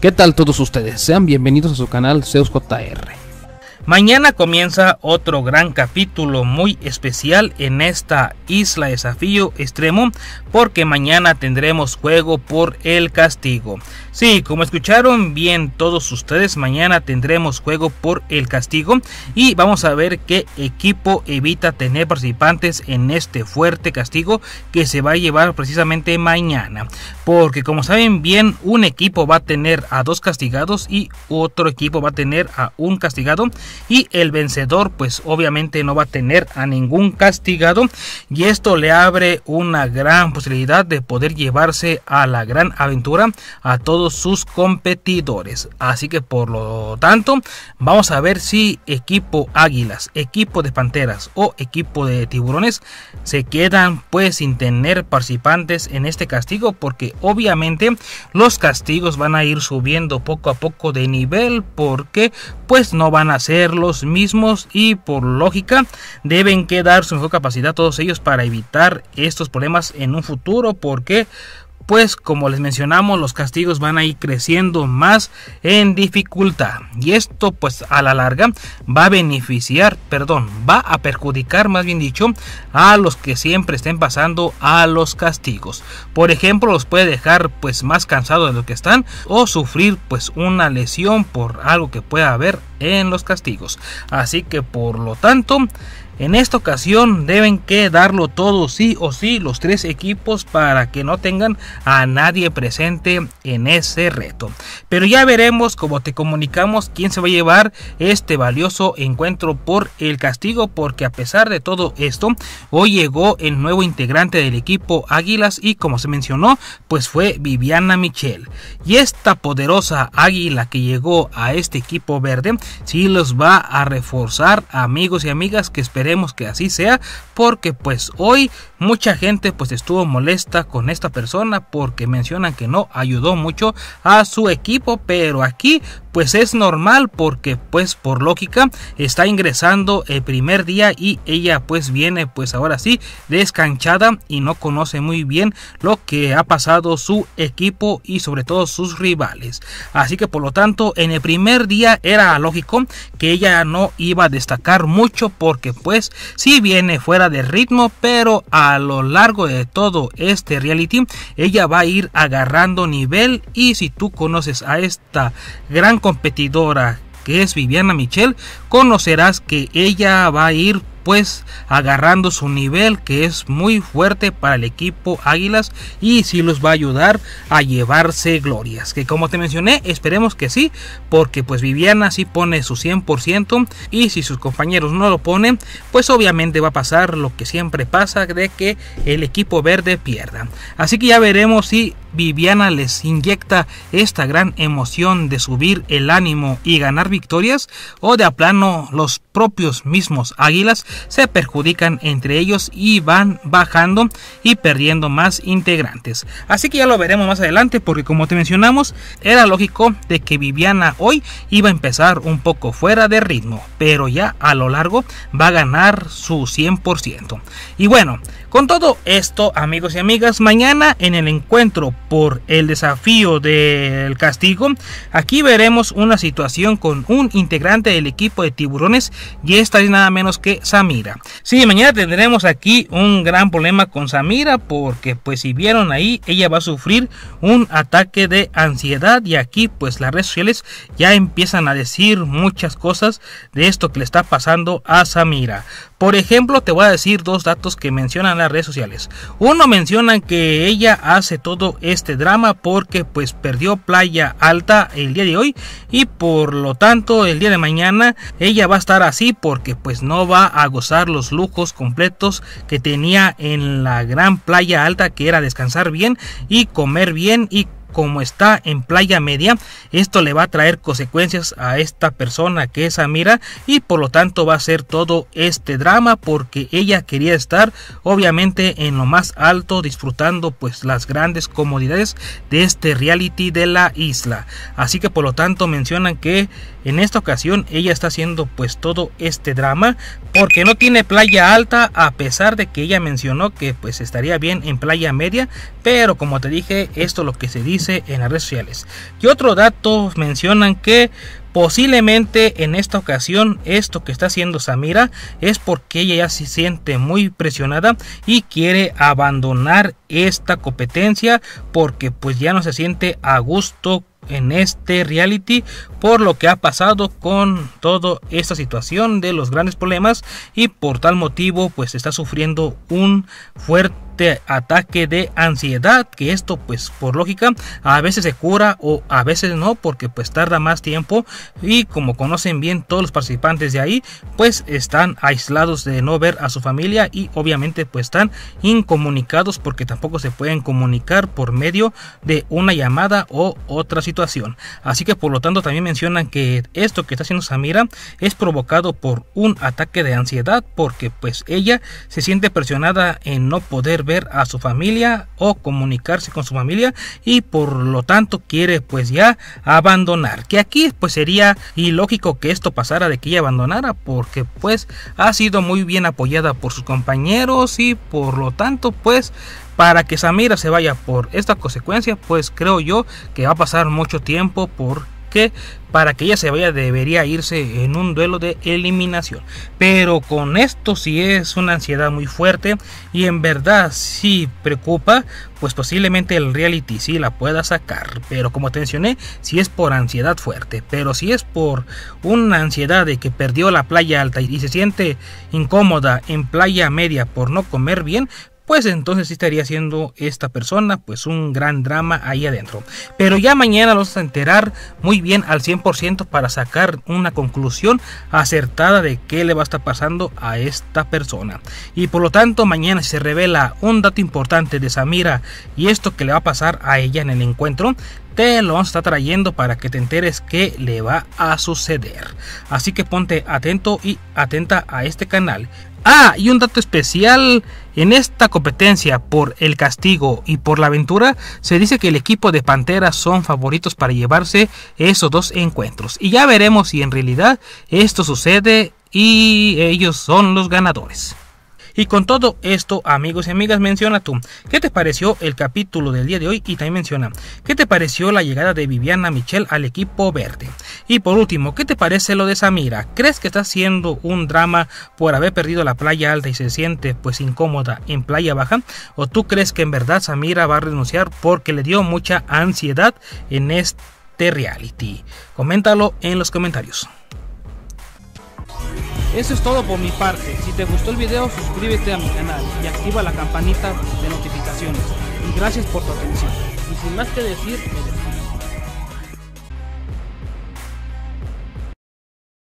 ¿Qué tal todos ustedes? Sean bienvenidos a su canal ZeusJR. Mañana comienza otro gran capítulo muy especial en esta isla desafío extremo porque mañana tendremos juego por el castigo. Sí, como escucharon bien todos ustedes, mañana tendremos juego por el castigo y vamos a ver qué equipo evita tener participantes en este fuerte castigo que se va a llevar precisamente mañana. Porque como saben bien, un equipo va a tener a dos castigados y otro equipo va a tener a un castigado y el vencedor pues obviamente no va a tener a ningún castigado y esto le abre una gran posibilidad de poder llevarse a la gran aventura a todos sus competidores. Así que por lo tanto, vamos a ver si equipo Águilas, equipo de Panteras o equipo de Tiburones se quedan pues sin tener participantes en este castigo porque obviamente los castigos van a ir subiendo poco a poco de nivel porque pues no van a ser los mismos y por lógica deben quedar su mejor capacidad todos ellos para evitar estos problemas en un futuro porque pues como les mencionamos los castigos van a ir creciendo más en dificultad y esto pues a la larga va a beneficiar, perdón, va a perjudicar más bien dicho a los que siempre estén pasando a los castigos. Por ejemplo, los puede dejar pues más cansados de lo que están o sufrir pues una lesión por algo que pueda haber en los castigos. Así que por lo tanto, en esta ocasión deben que darlo todo sí o sí los tres equipos para que no tengan a nadie presente en ese reto. Pero ya veremos como te comunicamos quién se va a llevar este valioso encuentro por el castigo porque a pesar de todo esto hoy llegó el nuevo integrante del equipo Águilas y como se mencionó pues fue Viviana Michel. Y esta poderosa águila que llegó a este equipo verde si los va a reforzar amigos y amigas que esperemos que así sea porque pues hoy mucha gente pues estuvo molesta con esta persona porque mencionan que no ayudó mucho a su equipo pero aquí pues es normal porque pues por lógica está ingresando el primer día y ella pues viene pues ahora sí descanchada y no conoce muy bien lo que ha pasado su equipo y sobre todo sus rivales así que por lo tanto en el primer día era lógico que ella no iba a destacar mucho porque pues si viene fuera de ritmo pero a lo largo de todo este reality ella va a ir agarrando nivel y si tú conoces a esta gran competidora, que es Viviana Michel, conocerás que ella va a ir pues agarrando su nivel que es muy fuerte para el equipo Águilas y si los va a ayudar a llevarse glorias que como te mencioné esperemos que sí porque pues Viviana si pone su 100% y si sus compañeros no lo ponen pues obviamente va a pasar lo que siempre pasa de que el equipo verde pierda así que ya veremos si Viviana les inyecta esta gran emoción de subir el ánimo y ganar victorias o de a plano los propios mismos águilas se perjudican entre ellos y van bajando y perdiendo más integrantes. Así que ya lo veremos más adelante porque como te mencionamos era lógico de que Viviana hoy iba a empezar un poco fuera de ritmo pero ya a lo largo va a ganar su 100%. Y bueno, con todo esto amigos y amigas mañana en el encuentro por el desafío del castigo. Aquí veremos una situación con un integrante del equipo de tiburones y esta es nada menos que Samira. Sí, mañana tendremos aquí un gran problema con Samira porque pues si vieron ahí ella va a sufrir un ataque de ansiedad y aquí pues las redes sociales ya empiezan a decir muchas cosas de esto que le está pasando a Samira. Por ejemplo, te voy a decir dos datos que mencionan las redes sociales. Uno mencionan que ella hace todo esto este drama porque pues perdió Playa Alta el día de hoy y por lo tanto el día de mañana ella va a estar así porque pues no va a gozar los lujos completos que tenía en la gran Playa Alta que era descansar bien y comer bien y como está en playa media, esto le va a traer consecuencias a esta persona que es Amira y por lo tanto va a ser todo este drama porque ella quería estar obviamente en lo más alto disfrutando pues las grandes comodidades de este reality de la isla. Así que por lo tanto mencionan que en esta ocasión ella está haciendo pues todo este drama porque no tiene playa alta a pesar de que ella mencionó que pues estaría bien en playa media, pero como te dije, esto lo que se dice en las redes sociales. Y otro dato mencionan que posiblemente en esta ocasión esto que está haciendo Samira es porque ella ya se siente muy presionada y quiere abandonar esta competencia porque pues ya no se siente a gusto en este reality por lo que ha pasado con toda esta situación de los grandes problemas y por tal motivo pues está sufriendo un fuerte ataque de ansiedad que esto pues por lógica a veces se cura o a veces no porque pues tarda más tiempo y como conocen bien todos los participantes de ahí pues están aislados de no ver a su familia y obviamente pues están incomunicados porque tampoco se pueden comunicar por medio de una llamada o otra situación así que por lo tanto también mencionan que esto que está haciendo Samira es provocado por un ataque de ansiedad porque pues ella se siente presionada en no poder ver a su familia o comunicarse con su familia y por lo tanto quiere pues ya abandonar. Que aquí pues sería ilógico que esto pasara de que ella abandonara porque pues ha sido muy bien apoyada por sus compañeros y por lo tanto pues para que Samira se vaya por esta consecuencia, pues creo yo que va a pasar mucho tiempo por que para que ella se vaya debería irse en un duelo de eliminación. Pero con esto si es una ansiedad muy fuerte y en verdad si preocupa, pues posiblemente el reality si la pueda sacar. Pero como te mencioné, si es por ansiedad fuerte, pero si es por una ansiedad de que perdió la playa alta y se siente incómoda en playa media por no comer bien, pues entonces sí estaría siendo esta persona pues un gran drama ahí adentro. Pero ya mañana los a enterar muy bien al 100% para sacar una conclusión acertada de qué le va a estar pasando a esta persona. Y por lo tanto mañana se revela un dato importante de Samira y esto que le va a pasar a ella en el encuentro, te lo vamos a estar trayendo para que te enteres qué le va a suceder. Así que ponte atento y atenta a este canal. Ah, y un dato especial, en esta competencia por el castigo y por la aventura, se dice que el equipo de Pantera son favoritos para llevarse esos dos encuentros. Y ya veremos si en realidad esto sucede y ellos son los ganadores. Y con todo esto, amigos y amigas, menciona tú, ¿qué te pareció el capítulo del día de hoy? Y también menciona, ¿qué te pareció la llegada de Viviana Michel al equipo verde? Y por último, ¿qué te parece lo de Samira? ¿Crees que está haciendo un drama por haber perdido la playa alta y se siente pues incómoda en playa baja? ¿O tú crees que en verdad Samira va a renunciar porque le dio mucha ansiedad en este reality? Coméntalo en los comentarios. Eso es todo por mi parte. Si te gustó el video, suscríbete a mi canal y activa la campanita de notificaciones. Y gracias por tu atención. Y sin más que decir,